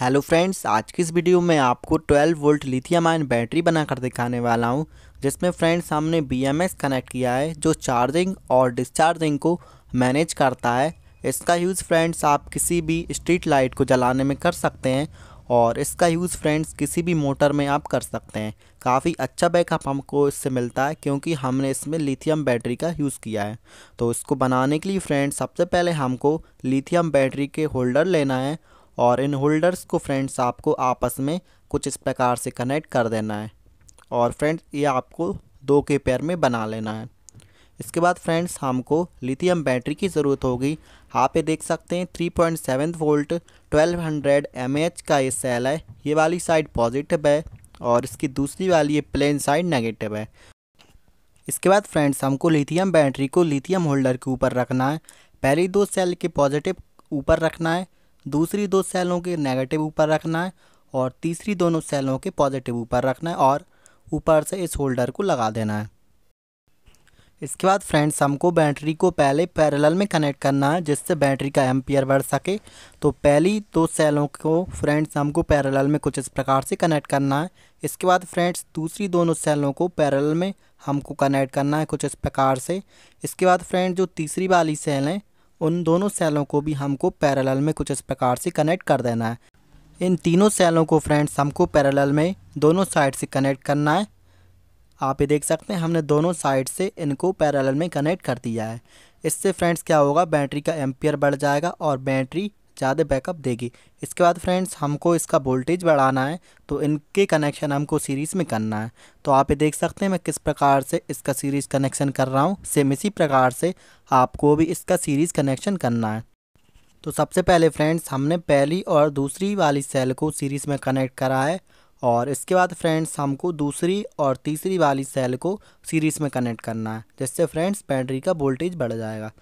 hello friends आज की इस वीडियो में आपको 12 वोल्ट लिथियम आयन बैटरी बनाकर दिखाने वाला हूं जिसमें फ्रेंड्स हमने बीएमएस कनेक्ट किया है जो चार्जिंग और डिस्चार्जिंग को मैनेज करता है इसका यूज़ फ्रेंड्स आप किसी भी स्ट्रीट लाइट को जलाने में कर सकते हैं और इसका यूज़ फ्रेंड्स किसी भी मोटर में आप कर सकते हैं काफ़ी अच्छा बैकअप हमको इससे मिलता है क्योंकि हमने इसमें लिथियम बैटरी का यूज़ किया है तो इसको बनाने के लिए फ्रेंड्स सबसे पहले हमको लिथियम बैटरी के होल्डर लेना है और इन होल्डर्स को फ्रेंड्स आपको आपस में कुछ इस प्रकार से कनेक्ट कर देना है और फ्रेंड्स ये आपको दो के पेयर में बना लेना है इसके बाद फ्रेंड्स हमको लिथियम बैटरी की ज़रूरत होगी आप ये देख सकते हैं 3.7 वोल्ट 1200 हंड्रेड का ये सेल है ये वाली साइड पॉजिटिव है और इसकी दूसरी वाली ये प्लेन साइड नेगेटिव है इसके बाद फ्रेंड्स हमको लिथियम बैटरी को लिथियम होल्डर के ऊपर रखना है पहली दो सेल के पॉजिटिव ऊपर रखना है दूसरी दो सेलों के नेगेटिव ऊपर रखना है और तीसरी दोनों सेलों के पॉजिटिव ऊपर रखना है और ऊपर से इस होल्डर को लगा देना है इसके बाद फ्रेंड्स हमको बैटरी को पहले पैरेलल में कनेक्ट करना है जिससे बैटरी का एम्पियर बढ़ सके तो पहली दो सेलों को फ्रेंड्स हमको पैरेलल में कुछ इस प्रकार से कनेक्ट करना है इसके बाद फ्रेंड्स दूसरी दोनों सेलों को पैरेलल में हमको कनेक्ट करना है कुछ इस प्रकार से इसके बाद फ्रेंड जो तीसरी वाली सेल हैं उन दोनों सेलों को भी हमको पैरेलल में कुछ इस प्रकार से कनेक्ट कर देना है इन तीनों सेलों को फ्रेंड्स हमको पैरेलल में दोनों साइड से कनेक्ट करना है आप ये देख सकते हैं हमने दोनों साइड से इनको पैरेलल में कनेक्ट कर दिया है इससे फ्रेंड्स क्या होगा बैटरी का एम्पियर बढ़ जाएगा और बैटरी ज़्यादा बैकअप देगी इसके बाद फ्रेंड्स हमको इसका वोल्टेज बढ़ाना है तो इनके कनेक्शन हमको सीरीज़ में करना है तो आप ये देख सकते हैं मैं किस प्रकार से इसका सीरीज़ कनेक्शन कर रहा हूँ सेम इसी प्रकार से आपको भी इसका सीरीज़ कनेक्शन करना है तो सबसे पहले फ्रेंड्स हमने पहली और दूसरी वाली सेल को सीरीज़ में कनेक्ट करा है और इसके बाद फ्रेंड्स हमको दूसरी और तीसरी वाली सेल को सीरीज़ में कनेक्ट करना है जिससे फ्रेंड्स बैटरी का वोल्टेज बढ़ जाएगा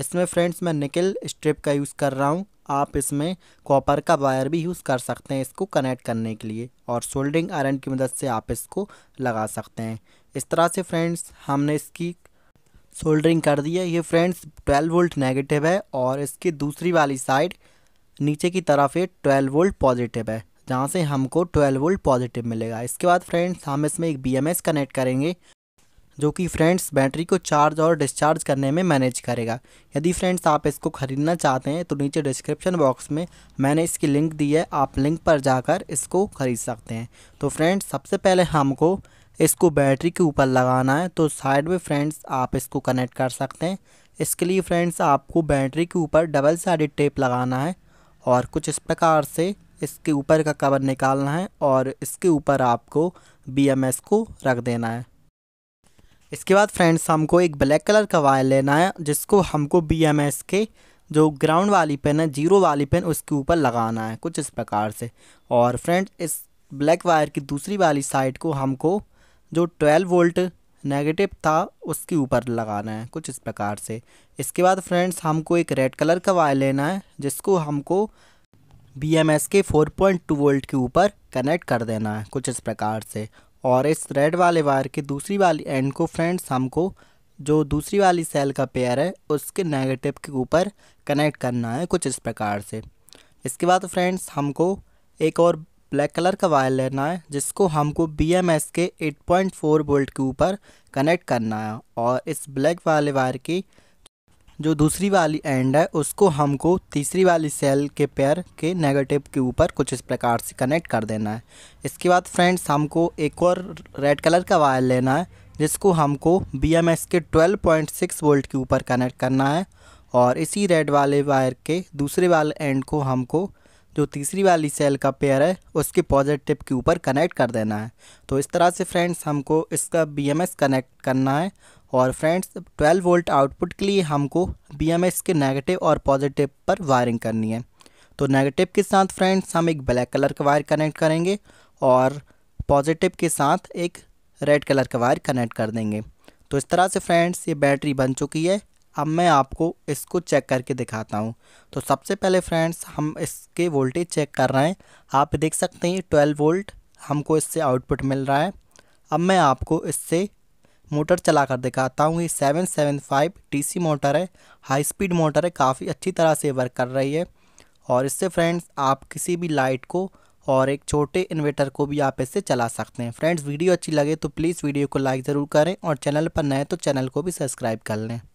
इसमें फ्रेंड्स मैं निकल स्ट्रिप का यूज़ कर रहा हूँ आप इसमें कॉपर का वायर भी यूज़ कर सकते हैं इसको कनेक्ट करने के लिए और सोल्डिंग आयरन की मदद से आप इसको लगा सकते हैं इस तरह से फ्रेंड्स हमने इसकी सोल्डरिंग कर दी है ये फ्रेंड्स 12 वोल्ट नेगेटिव है और इसकी दूसरी वाली साइड नीचे की तरफ ये 12 वोल्ट पॉजिटिव है जहाँ से हमको 12 वोल्ट पॉजिटिव मिलेगा इसके बाद फ्रेंड्स हम इसमें एक बीएमएस कनेक्ट करेंगे जो कि फ्रेंड्स बैटरी को चार्ज और डिस्चार्ज करने में मैनेज करेगा यदि फ्रेंड्स आप इसको ख़रीदना चाहते हैं तो नीचे डिस्क्रिप्शन बॉक्स में मैंने इसकी लिंक दी है आप लिंक पर जाकर इसको ख़रीद सकते हैं तो फ्रेंड्स सबसे पहले हमको इसको बैटरी के ऊपर लगाना है तो साइड में फ्रेंड्स आप इसको कनेक्ट कर सकते हैं इसके लिए फ्रेंड्स आपको बैटरी के ऊपर डबल साइडेड टेप लगाना है और कुछ इस प्रकार से इसके ऊपर का कवर निकालना है और इसके ऊपर आपको बी को रख देना है इसके बाद फ्रेंड्स हमको एक ब्लैक कलर का वायर लेना है जिसको हमको बी के जो ग्राउंड वाली पेन है जीरो वाली पेन उसके ऊपर लगाना है कुछ इस प्रकार से और फ्रेंड इस ब्लैक वायर की दूसरी वाली साइड को हमको जो 12 वोल्ट नेगेटिव था उसके ऊपर लगाना है कुछ इस प्रकार से इसके बाद फ्रेंड्स हमको एक रेड कलर का वायर लेना है जिसको हमको बी एम एस के फोर पॉइंट टू वोल्ट के ऊपर कनेक्ट कर देना है कुछ इस प्रकार से और इस रेड वाले वायर के दूसरी वाली एंड को फ्रेंड्स हमको जो दूसरी वाली सेल का पेयर है उसके नेगेटिव के ऊपर कनेक्ट करना है कुछ इस प्रकार से इसके बाद फ्रेंड्स हमको एक और ब्लैक कलर का वायर लेना है जिसको हमको बी एम एस के एट पॉइंट फोर वोल्ट के ऊपर कनेक्ट करना है और इस ब्लैक वाले वायर की जो दूसरी वाली एंड है उसको हमको तीसरी वाली सेल के पेयर के नेगेटिव के ऊपर कुछ इस प्रकार से कनेक्ट कर देना है इसके बाद फ्रेंड्स हमको एक और रेड कलर का वायर लेना है जिसको हमको बी के 12.6 वोल्ट के ऊपर कनेक्ट करना है और इसी रेड वाले वायर के दूसरे वाले एंड को हमको जो तीसरी वाली सेल का पेयर है उसके पॉजिटिव के ऊपर कनेक्ट कर देना है तो इस तरह से फ्रेंड्स हमको इसका बीएमएस कनेक्ट करना है और फ्रेंड्स 12 वोल्ट आउटपुट के लिए हमको बीएमएस के नेगेटिव और पॉजिटिव पर वायरिंग करनी है तो नेगेटिव के साथ फ्रेंड्स हम एक ब्लैक कलर का वायर कनेक्ट करेंगे और पॉजिटिव के साथ एक रेड कलर का वायर कनेक्ट कर देंगे तो इस तरह से फ्रेंड्स ये बैटरी बन चुकी है अब मैं आपको इसको चेक करके दिखाता हूँ तो सबसे पहले फ्रेंड्स हम इसके वोल्टेज चेक कर रहे हैं आप देख सकते हैं ट्वेल्व वोल्ट हमको इससे आउटपुट मिल रहा है अब मैं आपको इससे मोटर चला कर दिखाता हूँ ये seven seven five T C motor है हाई स्पीड मोटर है काफ़ी अच्छी तरह से वर्क कर रही है और इससे फ्रेंड्स आप किसी भी लाइट को और एक छोटे इन्वेटर को भी आप इससे चला सकते हैं फ्रेंड्स वीडियो अच्छी लगे तो प्लीज़ वीडियो को लाइक ज़रूर करें और चैनल पर नए तो चैनल को भी सब्सक्राइब कर लें